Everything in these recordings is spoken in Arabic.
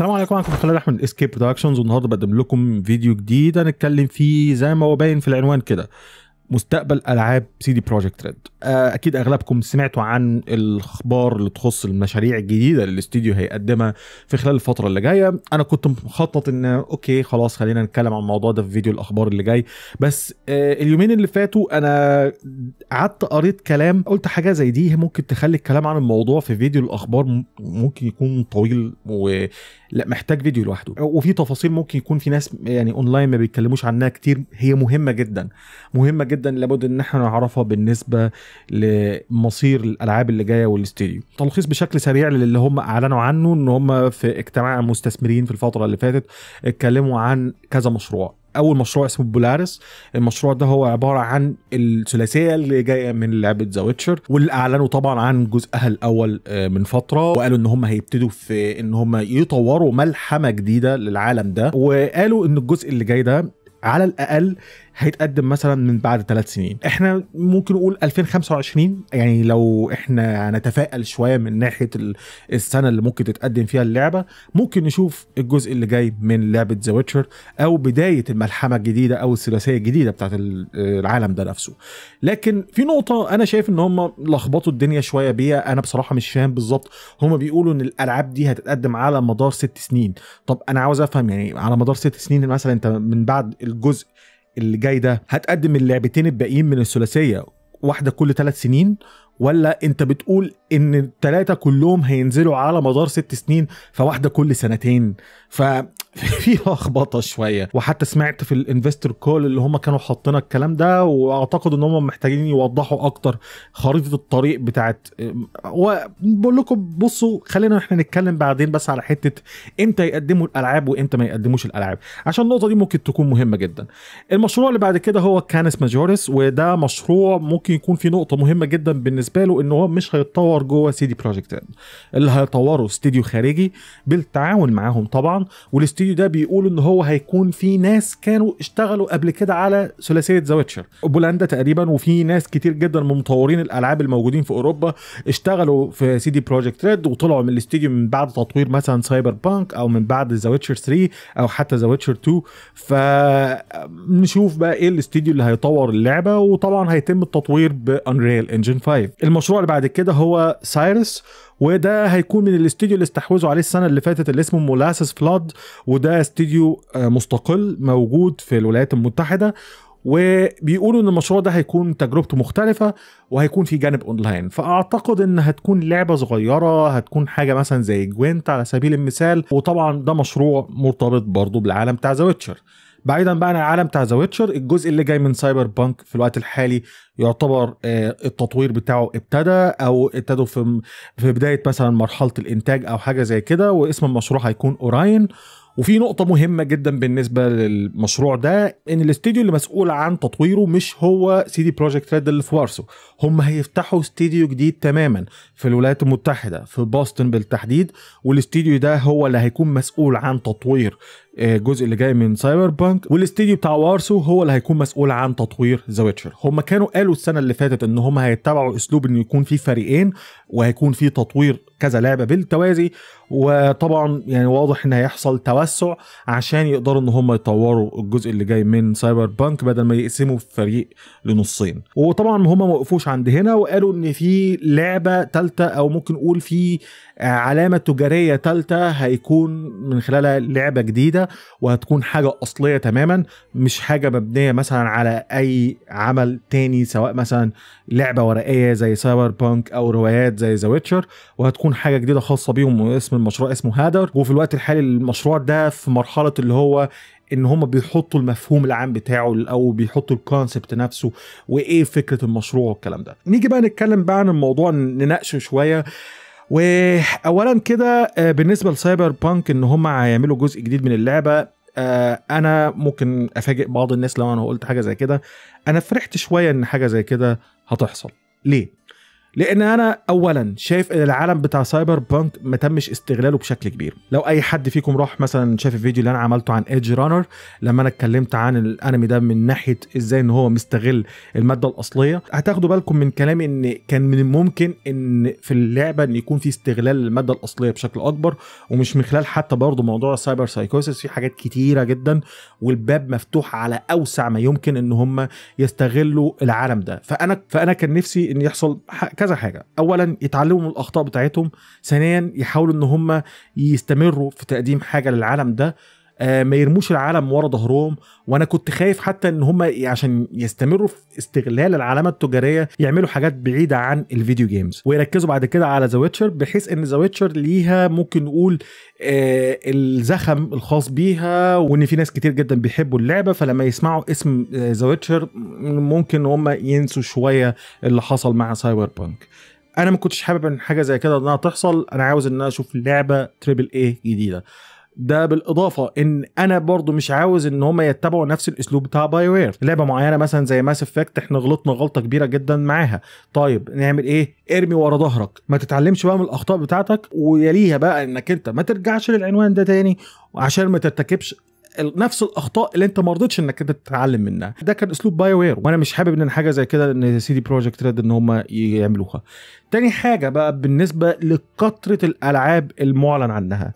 السلام عليكم معكم كنت خالد احمد من اسكيب برودكشنز والنهارده بقدم لكم فيديو جديد هنتكلم فيه زي ما هو باين في العنوان كده مستقبل العاب سي دي بروجكت ريد آه، اكيد اغلبكم سمعتوا عن الاخبار اللي تخص المشاريع الجديده اللي الاستوديو هيقدمها في خلال الفتره اللي جايه انا كنت مخطط ان اوكي خلاص خلينا نتكلم عن الموضوع ده في فيديو الاخبار اللي جاي بس آه، اليومين اللي فاتوا انا قعدت قريت كلام قلت حاجه زي دي ممكن تخلي الكلام عن الموضوع في فيديو الاخبار ممكن يكون طويل و لا محتاج فيديو لوحده وفي تفاصيل ممكن يكون في ناس يعني اونلاين ما بيتكلموش عنها كتير هي مهمه جدا مهمه جدا لابد ان احنا نعرفها بالنسبه لمصير الالعاب اللي جايه والاستديو تلخيص بشكل سريع للي هم اعلنوا عنه ان هم في اجتماع مستثمرين في الفتره اللي فاتت اتكلموا عن كذا مشروع اول مشروع اسمه بولاريس المشروع ده هو عباره عن الثلاثيه اللي جايه من لعبه ذا ويتشر واللي اعلنوا طبعا عن جزءها الاول آه، من فتره وقالوا ان هم هيبتدوا في ان هم يطوروا ملحمه جديده للعالم ده وقالوا ان الجزء اللي جاي ده على الاقل هيتقدم مثلا من بعد ثلاث سنين احنا ممكن نقول 2025 يعني لو احنا هنتفائل شويه من ناحيه السنه اللي ممكن تتقدم فيها اللعبه ممكن نشوف الجزء اللي جاي من لعبه ذا ويتشر او بدايه الملحمه الجديده او الثلاثيه الجديده بتاعت العالم ده نفسه لكن في نقطه انا شايف ان هم لخبطوا الدنيا شويه بيها انا بصراحه مش فاهم بالظبط هم بيقولوا ان الالعاب دي هتتقدم على مدار ست سنين طب انا عاوز افهم يعني على مدار ست سنين مثلا انت من بعد الجزء اللي جاي ده هتقدم اللعبتين الباقيين من الثلاثيه واحده كل ثلاث سنين ولا انت بتقول ان الثلاثه كلهم هينزلوا على مدار ست سنين فواحده كل سنتين في لخبطه شويه وحتى سمعت في الانفستور كول اللي هم كانوا حاطين الكلام ده واعتقد ان هم محتاجين يوضحوا اكتر خريطه الطريق بتاعت وبقول لكم بصوا خلينا احنا نتكلم بعدين بس على حته امتى يقدموا الالعاب وامتى ما يقدموش الالعاب عشان النقطه دي ممكن تكون مهمه جدا المشروع اللي بعد كده هو كانس ماجوريس وده مشروع ممكن يكون في نقطه مهمه جدا بالنسبه له ان هو مش هيتطور جوه سيدي بروجكت اللي هيطوره استديو خارجي بالتعاون معاهم طبعا والاستديو الاستوديو ده بيقول ان هو هيكون في ناس كانوا اشتغلوا قبل كده على ثلاثيه ذا ويتشر بولندا تقريبا وفي ناس كتير جدا من مطورين الالعاب الموجودين في اوروبا اشتغلوا في سي دي بروجكت ريد وطلعوا من الاستوديو من بعد تطوير مثلا سايبر بانك او من بعد ذا ويتشر 3 او حتى ذا ويتشر 2 فنشوف بقى ايه الاستوديو اللي هيطور اللعبه وطبعا هيتم التطوير بانريل انجن 5 المشروع اللي بعد كده هو سايرس وده هيكون من الاستوديو اللي استحوذوا عليه السنه اللي فاتت اللي اسمه مولاسس فلاد وده استوديو آه، مستقل موجود في الولايات المتحده وبيقولوا ان المشروع ده هيكون تجربته مختلفه وهيكون في جانب اونلاين فاعتقد ان هتكون لعبه صغيره هتكون حاجه مثلا زي جوينت على سبيل المثال وطبعا ده مشروع مرتبط برضه بالعالم بتاع ذا ويتشر بعيدا بقى عن العالم بتاع ذا ويتشر الجزء اللي جاي من سايبر بانك في الوقت الحالي يعتبر آه، التطوير بتاعه ابتدى او ابتدوا في في بدايه مثلا مرحله الانتاج او حاجه زي كده واسم المشروع هيكون اوراين وفي نقطه مهمه جدا بالنسبه للمشروع ده ان الاستوديو اللي مسؤول عن تطويره مش هو سي دي بروجكت ريد اللي في وارسو هم هيفتحوا استوديو جديد تماما في الولايات المتحده في بوسطن بالتحديد والاستوديو ده هو اللي هيكون مسؤول عن تطوير آه، الجزء اللي جاي من سايبر بانك والاستوديو بتاع وارسو هو اللي هيكون مسؤول عن تطوير ذا ويتشر هم كانوا قالوا السنه اللي فاتت ان هم هيتبعوا اسلوب ان يكون في فريقين وهيكون في تطوير كذا لعبه بالتوازي وطبعا يعني واضح ان هيحصل توسع عشان يقدروا ان هم يطوروا الجزء اللي جاي من سايبر بانك بدل ما يقسموا الفريق لنصين وطبعا هم ما وقفوش عند هنا وقالوا ان في لعبه ثالثه او ممكن نقول في آه، علامه تجاريه ثالثه هيكون من خلالها لعبه جديده وهتكون حاجه اصليه تماما مش حاجه مبنيه مثلا على اي عمل تاني سواء مثلا لعبه ورقيه زي سايبر بانك او روايات زي ذا ويتشر وهتكون تكون حاجه جديده خاصه بيهم واسم المشروع اسمه هادر وفي الوقت الحالي المشروع ده في مرحله اللي هو ان هم بيحطوا المفهوم العام بتاعه او بيحطوا الكونسبت نفسه وايه فكره المشروع والكلام ده نيجي بقى نتكلم بقى عن الموضوع نناقشه شويه واولا كده آه، بالنسبه لسايبر بانك ان هم هيعملوا جزء جديد من اللعبه آه، انا ممكن افاجئ بعض الناس لو انا قلت حاجه زي كده انا فرحت شويه ان حاجه زي كده هتحصل ليه لان انا اولا شايف ان العالم بتاع سايبر بانك ما تمش استغلاله بشكل كبير لو اي حد فيكم راح مثلا شاف الفيديو اللي انا عملته عن ايدج رانر لما انا اتكلمت عن الانمي ده من ناحيه ازاي ان هو مستغل الماده الاصليه هتاخدوا بالكم من كلامي ان كان من الممكن ان في اللعبه ان يكون في استغلال للماده الاصليه بشكل اكبر ومش من خلال حتى برضه موضوع السايبر سايكوسس في حاجات كتيره جدا والباب مفتوح على اوسع ما يمكن ان هم يستغلوا العالم ده فانا فانا كان نفسي ان يحصل كذا حاجه اولا يتعلموا من الاخطاء بتاعتهم ثانيا يحاولوا ان هم يستمروا في تقديم حاجه للعالم ده آه، ما يرموش العالم ورا ظهرهم وانا كنت خايف حتى ان هم عشان يستمروا في استغلال العلامه التجاريه يعملوا حاجات بعيده عن الفيديو جيمز ويركزوا بعد كده على ذا ويتشر بحيث ان ذا ويتشر ليها ممكن نقول آه، الزخم الخاص بيها وان في ناس كتير جدا بيحبوا اللعبه فلما يسمعوا اسم ذا آه، ويتشر ممكن هم ينسوا شويه اللي حصل مع سايبر بانك انا ما كنتش حابب ان حاجه زي كده انها تحصل انا عاوز ان انا اشوف لعبه تريبل اي جديده ده بالاضافه ان انا برضو مش عاوز ان هم يتبعوا نفس الاسلوب بتاع باي وير لعبه معينه مثلا زي ماس افكت احنا غلطنا غلطه كبيره جدا معاها طيب نعمل ايه ارمي ورا ظهرك ما تتعلمش بقى من الاخطاء بتاعتك ويليها بقى انك انت ما ترجعش للعنوان ده تاني عشان ما ترتكبش نفس الاخطاء اللي انت ما رضيتش انك انت تتعلم منها ده كان اسلوب باي وير وانا مش حابب ان حاجه زي كده ان سي دي بروجكت ريد ان هم يعملوها تاني حاجه بقى بالنسبه لكثره الالعاب المعلن عنها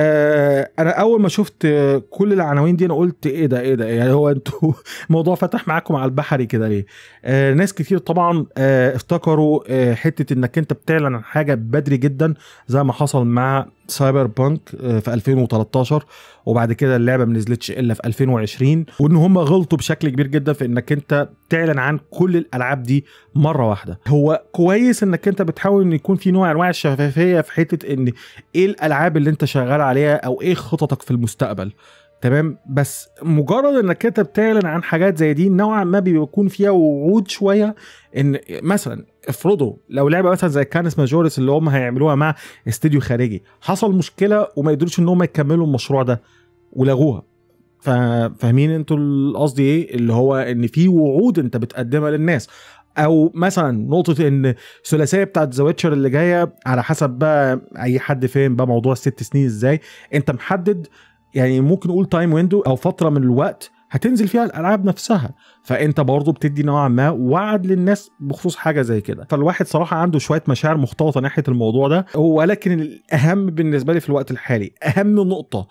آه انا اول ما شفت كل العناوين دي انا قلت ايه ده ايه ده إيه يعني هو انتوا الموضوع فتح معاكم على البحري كده ليه آه ناس كتير طبعا آه افتكروا آه حته انك انت بتعلن عن حاجه بدري جدا زي ما حصل مع سايبر بانك آه، في 2013 وبعد كده اللعبه ما نزلتش الا في 2020 وان هم غلطوا بشكل كبير جدا في انك انت تعلن عن كل الالعاب دي مره واحده هو كويس انك انت بتحاول ان يكون في نوع انواع الشفافيه في حته ان ايه الالعاب اللي انت شغال عليها او ايه خططك في المستقبل تمام بس مجرد انك انت بتعلن عن حاجات زي دي نوعا ما بيكون فيها وعود شويه ان مثلا افرضوا لو لعبه مثلا زي كانس ماجوريس اللي هم هيعملوها مع استديو خارجي حصل مشكله وما قدروش ان هم يكملوا المشروع ده ولغوها فاهمين انتوا القصد ايه اللي هو ان في وعود انت بتقدمها للناس او مثلا نقطه ان الثلاثيه بتاعت ذا ويتشر اللي جايه على حسب بقى اي حد فاهم بقى موضوع الست سنين ازاي انت محدد يعني ممكن نقول تايم ويندو او فتره من الوقت هتنزل فيها الالعاب نفسها فانت برضه بتدي نوعا ما وعد للناس بخصوص حاجه زي كده فالواحد صراحه عنده شويه مشاعر مختلطه ناحيه الموضوع ده ولكن الاهم بالنسبه لي في الوقت الحالي اهم نقطه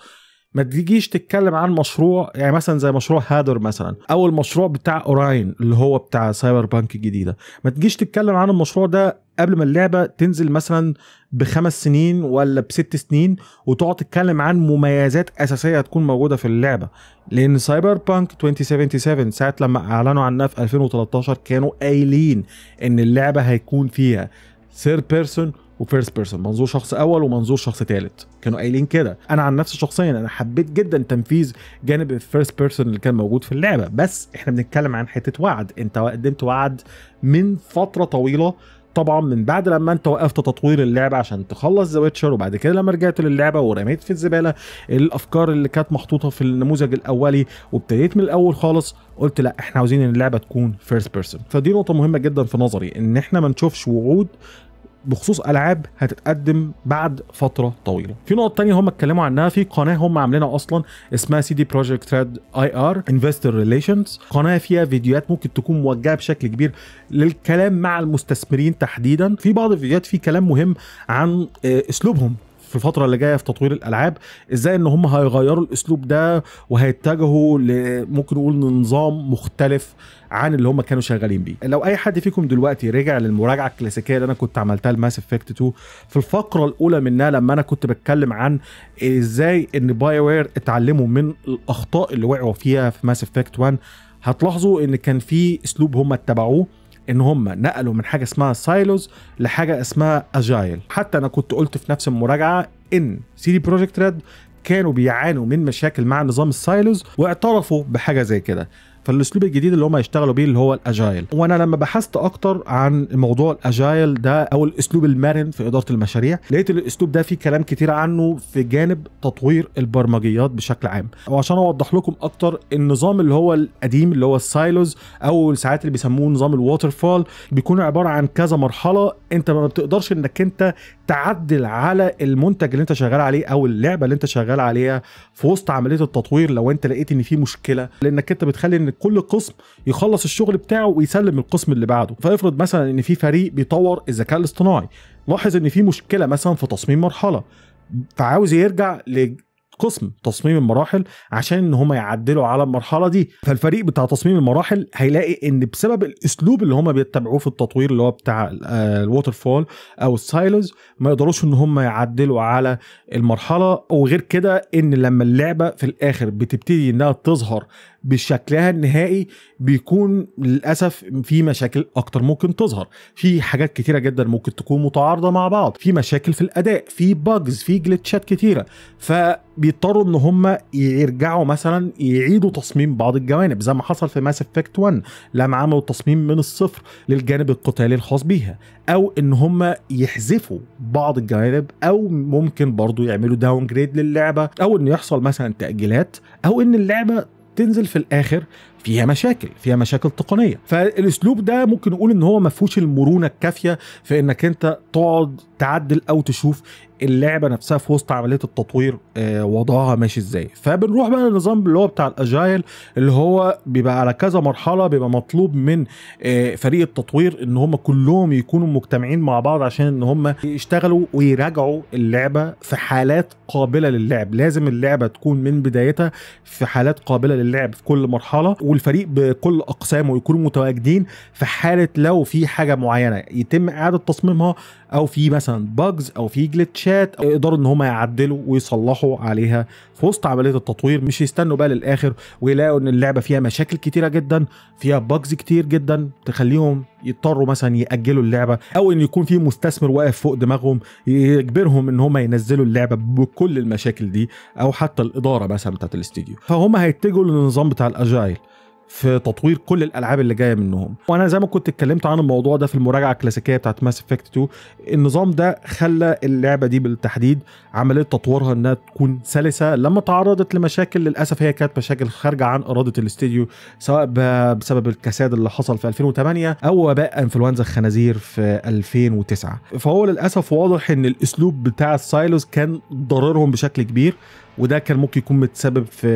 ما تجيش تتكلم عن مشروع يعني مثلا زي مشروع هادر مثلا او المشروع بتاع اوراين اللي هو بتاع سايبر بانك الجديده ما تجيش تتكلم عن المشروع ده قبل ما اللعبه تنزل مثلا بخمس سنين ولا بست سنين وتقعد تتكلم عن مميزات اساسيه هتكون موجوده في اللعبه لان سايبر بانك 2077 ساعه لما اعلنوا عنها في 2013 كانوا قايلين ان اللعبه هيكون فيها سير بيرسون وفيرست بيرسون منظور شخص اول ومنظور شخص ثالث كانوا قايلين كده انا عن نفسي شخصيا انا حبيت جدا تنفيذ جانب الفيرست بيرسون اللي كان موجود في اللعبه بس احنا بنتكلم عن حته وعد انت قدمت وعد من فتره طويله طبعا من بعد لما انت وقفت تطوير اللعبه عشان تخلص ذا ويتشر وبعد كده لما رجعت للعبه ورميت في الزباله الافكار اللي كانت محطوطه في النموذج الاولي وابتديت من الاول خالص قلت لا احنا عاوزين ان اللعبه تكون فيرست بيرسون فدي نقطه مهمه جدا في نظري ان احنا ما نشوفش وعود بخصوص العاب هتتقدم بعد فتره طويله في نقط تانية هم اتكلموا عنها في قناه هم عاملينها اصلا اسمها سي دي بروجكت ريد اي ار انفستر ريليشنز قناه فيها فيديوهات ممكن تكون موجهه بشكل كبير للكلام مع المستثمرين تحديدا في بعض الفيديوهات في كلام مهم عن آه، اسلوبهم في الفتره اللي جايه في تطوير الالعاب ازاي ان هم هيغيروا الاسلوب ده وهيتجهوا ممكن نقول نظام مختلف عن اللي هم كانوا شغالين بيه لو اي حد فيكم دلوقتي رجع للمراجعه الكلاسيكيه اللي انا كنت عملتها لماس افكت 2 في الفقره الاولى منها لما انا كنت بتكلم عن ازاي ان باي وير اتعلموا من الاخطاء اللي وقعوا فيها في ماس افكت 1 هتلاحظوا ان كان في اسلوب هم اتبعوه ان هم نقلوا من حاجه اسمها سايلوز لحاجه اسمها اجايل حتى انا كنت قلت في نفس المراجعه ان سي دي بروجكت ريد كانوا بيعانوا من مشاكل مع نظام السايلوز واعترفوا بحاجه زي كده فالاسلوب الجديد اللي هم يشتغلوا بيه اللي هو الاجايل وانا لما بحثت اكتر عن موضوع الاجايل ده او الاسلوب المرن في اداره المشاريع لقيت الاسلوب ده فيه كلام كتير عنه في جانب تطوير البرمجيات بشكل عام وعشان اوضح لكم اكتر النظام اللي هو القديم اللي هو السايلوز او ساعات اللي بيسموه نظام الواتر فال بيكون عباره عن كذا مرحله انت ما بتقدرش انك انت تعدل على المنتج اللي انت شغال عليه او اللعبه اللي انت شغال عليها في وسط عمليه التطوير لو انت لقيت ان في مشكله لانك انت بتخلي ان كل قسم يخلص الشغل بتاعه ويسلم القسم اللي بعده فافرض مثلا ان في فريق بيطور الذكاء الاصطناعي لاحظ ان في مشكله مثلا في تصميم مرحله فعاوز يرجع قسم تصميم المراحل عشان ان هم يعدلوا على المرحله دي فالفريق بتاع تصميم المراحل هيلاقي ان بسبب الاسلوب اللي هم بيتبعوه في التطوير اللي هو بتاع الووتر فول آه، او السايلوز ما يقدروش ان هم يعدلوا على المرحله وغير كده ان لما اللعبه في الاخر بتبتدي انها تظهر بشكلها النهائي بيكون للاسف في مشاكل اكتر ممكن تظهر في حاجات كتيره جدا ممكن تكون متعارضه مع بعض في مشاكل في الاداء في باجز في جلتشات كتيره فبيضطروا ان هم يرجعوا مثلا يعيدوا تصميم بعض الجوانب زي ما حصل في ماس افكت 1 لما عملوا التصميم من الصفر للجانب القتالي الخاص بيها او ان هم يحذفوا بعض الجوانب او ممكن برضو يعملوا داون جريد للعبه او ان يحصل مثلا تاجيلات او ان اللعبه بتنزل في الاخر فيها مشاكل فيها مشاكل تقنيه فالاسلوب ده ممكن نقول ان هو ما فيهوش المرونه الكافيه في انك انت تقعد تعدل او تشوف اللعبه نفسها في وسط عمليه التطوير آه، وضعها ماشي ازاي فبنروح بقى للنظام اللي هو بتاع الاجايل اللي هو بيبقى على كذا مرحله بيبقى مطلوب من آه، فريق التطوير ان هم كلهم يكونوا مجتمعين مع بعض عشان ان هم يشتغلوا ويراجعوا اللعبه في حالات قابله للعب لازم اللعبه تكون من بدايتها في حالات قابله للعب في كل مرحله والفريق بكل اقسامه يكونوا متواجدين في حاله لو في حاجه معينه يتم اعاده تصميمها او في مثلا باجز او في جلتشات أو يقدروا ان هم يعدلوا ويصلحوا عليها في وسط عمليه التطوير مش يستنوا بقى للاخر ويلاقوا ان اللعبه فيها مشاكل كتيره جدا فيها باجز كتير جدا تخليهم يضطروا مثلا ياجلوا اللعبه او ان يكون في مستثمر واقف فوق دماغهم يجبرهم ان هم ينزلوا اللعبه بكل المشاكل دي او حتى الاداره مثلا بتاعت الاستديو فهم هيتجهوا للنظام بتاع الاجايل في تطوير كل الالعاب اللي جايه منهم وانا زي ما كنت اتكلمت عن الموضوع ده في المراجعه الكلاسيكيه بتاعت ماس افكت 2 النظام ده خلى اللعبه دي بالتحديد عمليه تطويرها انها تكون سلسه لما تعرضت لمشاكل للاسف هي كانت مشاكل خارجه عن اراده الاستديو سواء بسبب الكساد اللي حصل في 2008 او وباء انفلونزا الخنازير في 2009 فهو للاسف واضح ان الاسلوب بتاع السايلوز كان ضررهم بشكل كبير وده كان ممكن يكون متسبب في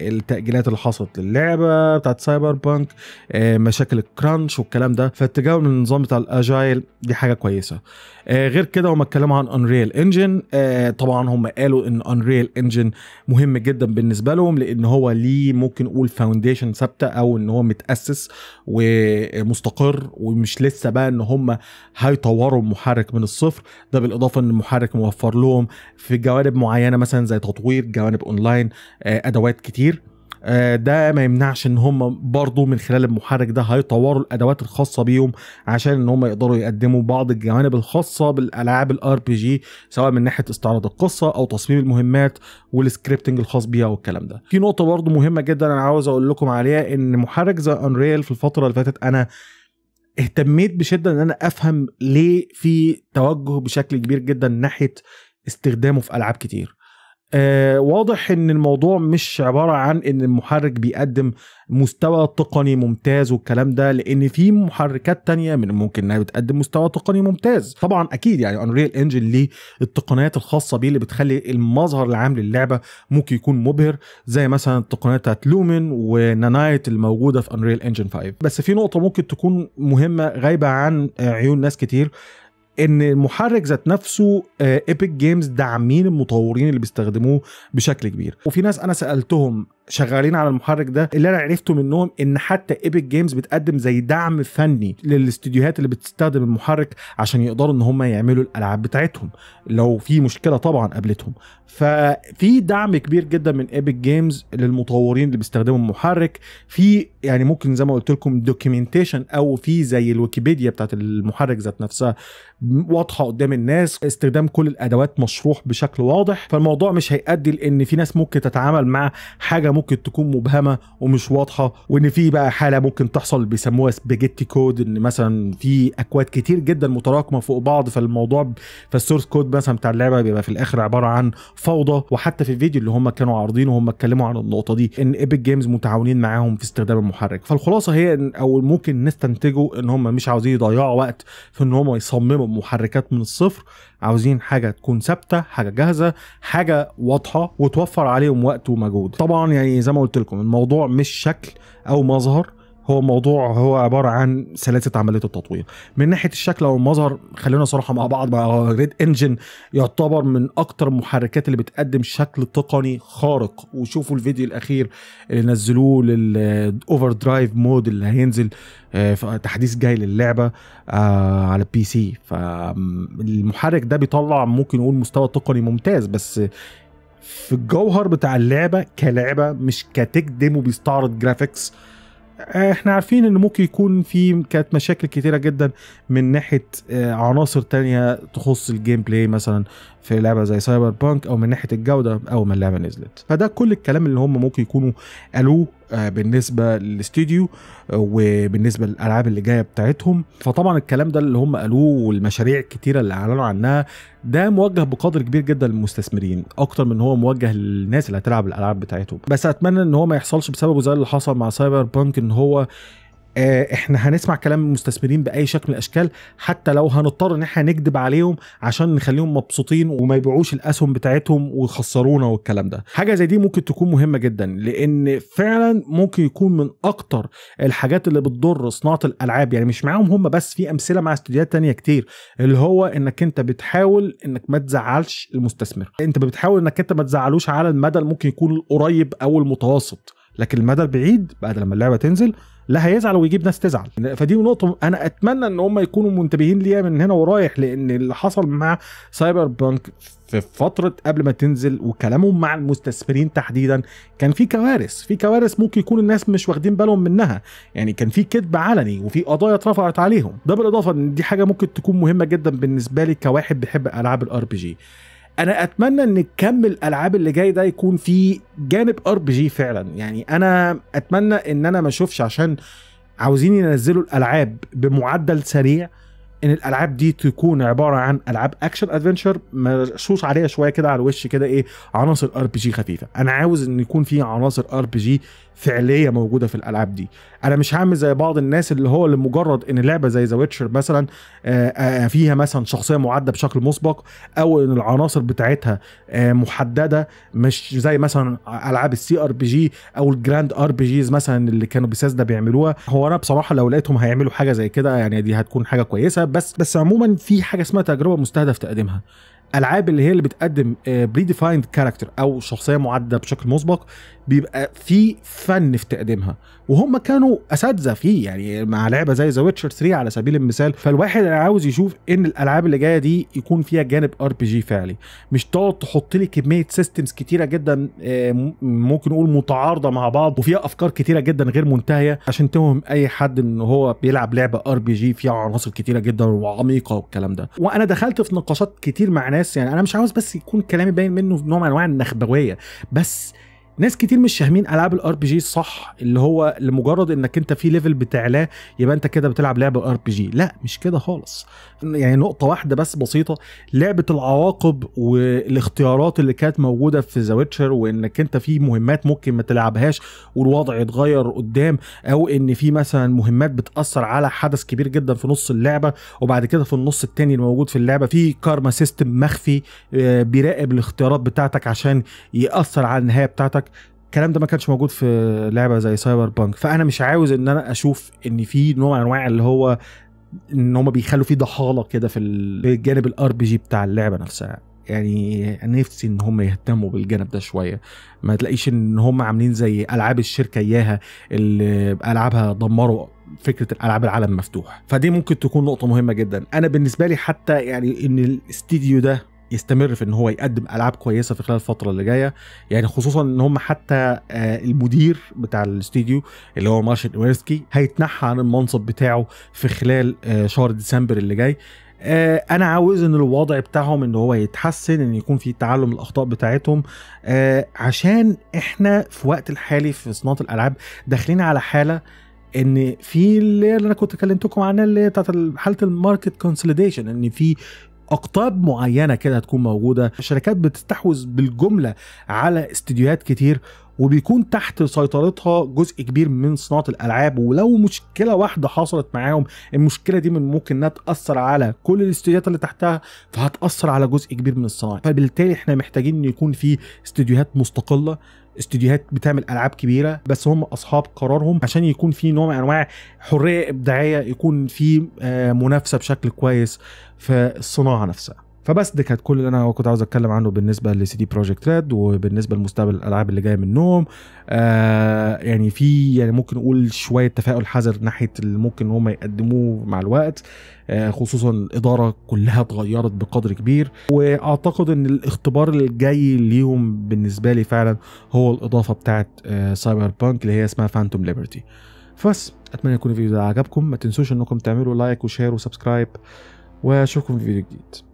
التاجيلات اللي حصلت للعبه بتاعت سايبر بانك آه، مشاكل الكرانش والكلام ده فالتجاوب من النظام بتاع الاجايل دي حاجه كويسه آه، غير كده هم اتكلموا عن انريل انجن آه، طبعا هم قالوا ان انريل انجن مهم جدا بالنسبه لهم لان هو ليه ممكن نقول فاونديشن ثابته او ان هو متاسس ومستقر ومش لسه بقى ان هم هيطوروا المحرك من الصفر ده بالاضافه ان المحرك موفر لهم في جوانب معينه مثلا زي تطوير جوانب اونلاين آه، ادوات كتير آه، ده ما يمنعش ان هم برضو من خلال المحرك ده هيطوروا الادوات الخاصه بيهم عشان ان هم يقدروا يقدموا بعض الجوانب الخاصه بالالعاب الار بي جي سواء من ناحيه استعراض القصه او تصميم المهمات والسكريبتنج الخاص بيها والكلام ده في نقطه برضو مهمه جدا انا عاوز اقول لكم عليها ان محرك ذا انريل في الفتره اللي فاتت انا اهتميت بشده ان انا افهم ليه في توجه بشكل كبير جدا ناحيه استخدامه في العاب كتير آه واضح ان الموضوع مش عباره عن ان المحرك بيقدم مستوى تقني ممتاز والكلام ده لان في محركات تانية من ممكن انها بتقدم مستوى تقني ممتاز طبعا اكيد يعني انريل انجن ليه التقنيات الخاصه بيه اللي بتخلي المظهر العام للعبه ممكن يكون مبهر زي مثلا التقنيات بتاعت لومن ونانايت الموجوده في انريل انجن 5 بس في نقطه ممكن تكون مهمه غايبه عن عيون ناس كتير ان المحرك ذات نفسه ايبك آه، جيمز داعمين المطورين اللي بيستخدموه بشكل كبير وفي ناس انا سالتهم شغالين على المحرك ده اللي انا عرفته منهم ان حتى ايبك جيمز بتقدم زي دعم فني للاستديوهات اللي بتستخدم المحرك عشان يقدروا ان هم يعملوا الالعاب بتاعتهم لو في مشكله طبعا قابلتهم ففي دعم كبير جدا من ايبك جيمز للمطورين اللي بيستخدموا المحرك في يعني ممكن زي ما قلت لكم دوكيومنتيشن او في زي الويكيبيديا بتاعت المحرك ذات نفسها واضحه قدام الناس استخدام كل الادوات مشروح بشكل واضح فالموضوع مش هيؤدي لان في ناس ممكن تتعامل مع حاجه ممكن تكون مبهمه ومش واضحه وان في بقى حاله ممكن تحصل بيسموها سباجيتي كود ان مثلا في اكواد كتير جدا متراكمه فوق بعض فالموضوع فالسورس كود مثلا بتاع اللعبه بيبقى في الاخر عباره عن فوضى وحتى في الفيديو اللي هم كانوا عارضينه هم اتكلموا عن النقطه دي ان ايبك جيمز متعاونين معاهم في استخدام المحرك فالخلاصه هي او ممكن نستنتجه ان هم مش عاوزين يضيعوا وقت في ان هم يصمموا محركات من الصفر عاوزين حاجه تكون ثابته حاجه جاهزه حاجه واضحه وتوفر عليهم وقت ومجهود طبعا يعني يعني زي ما قلت لكم الموضوع مش شكل او مظهر هو موضوع هو عباره عن سلاسه عمليه التطوير من ناحيه الشكل او المظهر خلينا صراحه مع بعض بقى جريد انجن يعتبر من اكتر المحركات اللي بتقدم شكل تقني خارق وشوفوا الفيديو الاخير اللي نزلوه للاوفر درايف مود اللي هينزل آه، في تحديث جاي للعبه آه، على البي سي فالمحرك ده بيطلع ممكن نقول مستوى تقني ممتاز بس في الجوهر بتاع اللعبه كلعبه مش كتك ديمو بيستعرض جرافيكس احنا عارفين ان ممكن يكون في كانت مشاكل كتيره جدا من ناحيه آه، عناصر تانية تخص الجيم بلاي مثلا في لعبه زي سايبر بانك او من ناحيه الجوده اول ما اللعبه نزلت فده كل الكلام اللي هم ممكن يكونوا قالوه آه، بالنسبه للاستوديو آه، وبالنسبه للالعاب اللي جايه بتاعتهم فطبعا الكلام ده اللي هم قالوه والمشاريع الكتيره اللي اعلنوا عنها ده موجه بقدر كبير جدا للمستثمرين اكتر من هو موجه للناس اللي هتلعب الالعاب بتاعتهم بس اتمنى ان هو ما يحصلش بسببه زي اللي حصل مع سايبر بانك ان هو آه، احنا هنسمع كلام المستثمرين باي شكل من الاشكال حتى لو هنضطر ان احنا نكذب عليهم عشان نخليهم مبسوطين وما يبيعوش الاسهم بتاعتهم ويخسرونا والكلام ده حاجه زي دي ممكن تكون مهمه جدا لان فعلا ممكن يكون من اكتر الحاجات اللي بتضر صناعه الالعاب يعني مش معاهم هم بس في امثله مع استوديوهات تانية كتير اللي هو انك انت بتحاول انك ما تزعلش المستثمر انت بتحاول انك انت ما تزعلوش على المدى اللي ممكن يكون القريب او المتوسط لكن المدى البعيد بعد لما اللعبه تنزل لا هيزعل ويجيب ناس تزعل فدي نقطه انا اتمنى ان هم يكونوا منتبهين ليها من هنا ورايح لان اللي حصل مع سايبر بانك في فتره قبل ما تنزل وكلامهم مع المستثمرين تحديدا كان في كوارث في كوارث ممكن يكون الناس مش واخدين بالهم منها يعني كان في كذب علني وفي قضايا اترفعت عليهم ده بالاضافه ان دي حاجه ممكن تكون مهمه جدا بالنسبه لي كواحد بيحب العاب الار بي جي انا اتمنى ان كم الالعاب اللي جاي ده يكون فيه جانب ار بي جي فعلا يعني انا اتمنى ان انا ما اشوفش عشان عاوزين ينزلوا الالعاب بمعدل سريع ان الالعاب دي تكون عباره عن العاب اكشن ادفنشر مرصوص عليها شويه كده على الوش كده ايه عناصر ار بي جي خفيفه انا عاوز ان يكون في عناصر ار بي جي فعليه موجوده في الالعاب دي انا مش هعمل زي بعض الناس اللي هو لمجرد ان لعبه زي ذا ويتشر مثلا آه، آه، فيها مثلا شخصيه معده بشكل مسبق او ان العناصر بتاعتها آه، محدده مش زي مثلا العاب السي ار بي جي او الجراند ار بي جيز مثلا اللي كانوا ده بيعملوها هو انا بصراحه لو لقيتهم هيعملوا حاجه زي كده يعني دي هتكون حاجه كويسه بس بس عموما في حاجه اسمها تجربه مستهدف تقديمها العاب اللي هي اللي بتقدم بري ديفايند كاركتر او شخصيه معده بشكل مسبق بيبقى في فن في تقديمها وهم كانوا اساتذه فيه يعني مع لعبه زي ذا ويتشر 3 على سبيل المثال فالواحد انا عاوز يشوف ان الالعاب اللي جايه دي يكون فيها جانب ار بي جي فعلي مش تقعد تحط لي كميه سيستمز كتيره جدا آه، ممكن نقول متعارضه مع بعض وفيها افكار كتيره جدا غير منتهيه عشان توهم اي حد ان هو بيلعب لعبه ار بي جي فيها عناصر كتيره جدا وعميقه والكلام ده وانا دخلت في نقاشات كتير مع ناس يعني انا مش عاوز بس يكون كلامي باين منه نوع من انواع النخبويه بس ناس كتير مش فاهمين العاب الار بي جي الصح اللي هو لمجرد انك انت في ليفل بتعلاه يبقى انت كده بتلعب لعبه ار بي جي لا مش كده خالص يعني نقطه واحده بس بسيطه لعبه العواقب والاختيارات اللي كانت موجوده في ذا ويتشر وانك انت في مهمات ممكن ما تلعبهاش والوضع يتغير قدام او ان في مثلا مهمات بتاثر على حدث كبير جدا في نص اللعبه وبعد كده في النص التاني الموجود في اللعبه في كارما سيستم مخفي آه، بيراقب الاختيارات بتاعتك عشان ياثر على النهايه بتاعتك لك الكلام ده ما كانش موجود في لعبه زي سايبر بانك فانا مش عاوز ان انا اشوف ان في نوع من انواع اللي هو ان هم بيخلوا فيه ضحاله كده في الجانب الار بي جي بتاع اللعبه نفسها يعني انا نفسي ان هم يهتموا بالجانب ده شويه ما تلاقيش ان هم عاملين زي العاب الشركه اياها اللي العابها دمروا فكره الالعاب العالم مفتوح فدي ممكن تكون نقطه مهمه جدا انا بالنسبه لي حتى يعني ان الاستديو ده يستمر في ان هو يقدم العاب كويسه في خلال الفتره اللي جايه يعني خصوصا ان هم حتى آه، المدير بتاع الاستوديو اللي هو مارشن ويرسكي هيتنحى عن المنصب بتاعه في خلال آه، شهر ديسمبر اللي جاي آه، انا عاوز ان الوضع بتاعهم ان هو يتحسن ان يكون في تعلم الاخطاء بتاعتهم عشان احنا في وقت الحالي في صناعه الالعاب داخلين على حاله ان في اللي انا كنت كلمتكم عنها اللي بتاعت حاله الماركت كونسوليديشن ان في اقطاب معينه كده هتكون موجوده الشركات بتستحوذ بالجمله على استديوهات كتير وبيكون تحت سيطرتها جزء كبير من صناعه الالعاب ولو مشكله واحده حصلت معاهم المشكله دي من ممكن انها تاثر على كل الاستديوهات اللي تحتها فهتاثر على جزء كبير من الصناعه فبالتالي احنا محتاجين ان يكون في استديوهات مستقله استوديوهات بتعمل العاب كبيره بس هم اصحاب قرارهم عشان يكون في نوع من انواع حريه ابداعيه يكون في آه، منافسه بشكل كويس في الصناعه نفسها فبس ده كانت كل اللي انا كنت عاوز اتكلم عنه بالنسبه لسي دي بروجكت ريد وبالنسبه لمستقبل الالعاب اللي جايه منهم آه يعني في يعني ممكن نقول شويه تفاؤل حذر ناحيه اللي ممكن هم يقدموه مع الوقت آه خصوصا الاداره كلها اتغيرت بقدر كبير واعتقد ان الاختبار الجاي ليهم بالنسبه لي فعلا هو الاضافه بتاعه آه سايبر بانك اللي هي اسمها فانتوم ليبرتي فبس اتمنى يكون الفيديو ده عجبكم ما تنسوش انكم تعملوا لايك وشير وسبسكرايب واشوفكم في فيديو جديد